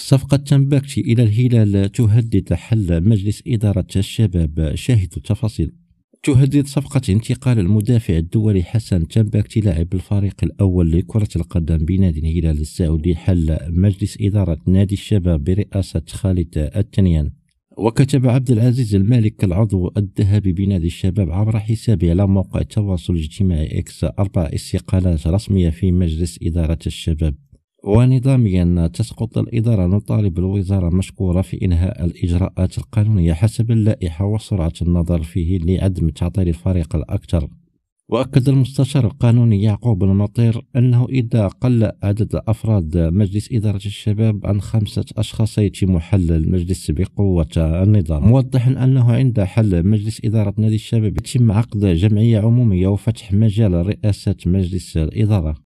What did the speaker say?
صفقة تمباكتي إلى الهلال تهدد حل مجلس إدارة الشباب شاهد التفاصيل تهدد صفقة انتقال المدافع الدولي حسن تنباكتي لاعب الفريق الأول لكرة القدم بنادي الهلال السعودي حل مجلس إدارة نادي الشباب برئاسة خالد التنيان وكتب عبد العزيز المالك العضو الذهبي بنادي الشباب عبر حسابه على موقع التواصل الاجتماعي اكس أربع استقالات رسمية في مجلس إدارة الشباب ونظاميا تسقط الإدارة نطالب الوزارة مشكورة في إنهاء الإجراءات القانونية حسب اللائحة وسرعة النظر فيه لعدم تعطيل الفريق الأكثر وأكد المستشار القانوني يعقوب المطير أنه إذا قل عدد أفراد مجلس إدارة الشباب عن خمسة أشخاص سيتم حل المجلس بقوة النظام موضحا أنه عند حل مجلس إدارة نادي الشباب يتم عقد جمعية عمومية وفتح مجال رئاسة مجلس الإدارة